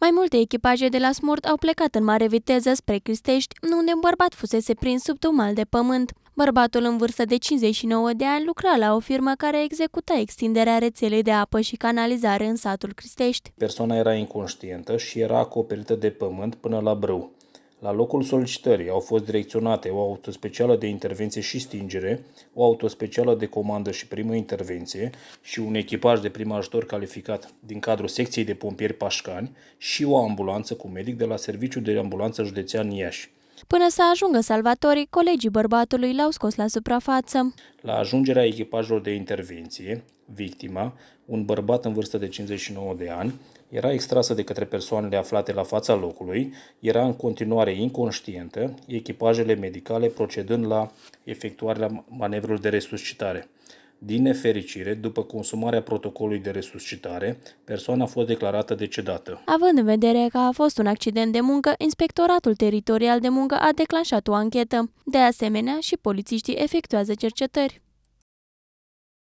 Mai multe echipaje de la Smurt au plecat în mare viteză spre Cristești, unde un bărbat fusese prins sub un mal de pământ. Bărbatul în vârstă de 59 de ani lucra la o firmă care executa extinderea rețelei de apă și canalizare în satul Cristești. Persoana era inconștientă și era acoperită de pământ până la brâu. La locul solicitării au fost direcționate o autospecială de intervenție și stingere, o autospecială de comandă și primă intervenție și un echipaj de prim ajutor calificat din cadrul secției de pompieri Pașcani și o ambulanță cu medic de la Serviciul de Ambulanță Județean Iași. Până să ajungă salvatorii, colegii bărbatului l-au scos la suprafață. La ajungerea echipajelor de intervenție, victima, un bărbat în vârstă de 59 de ani, era extrasă de către persoanele aflate la fața locului, era în continuare inconștientă, echipajele medicale procedând la efectuarea manevrelor de resuscitare. Din nefericire, după consumarea protocolului de resuscitare, persoana a fost declarată decedată. Având în vedere că a fost un accident de muncă, Inspectoratul Teritorial de Muncă a declanșat o anchetă. De asemenea, și polițiștii efectuează cercetări.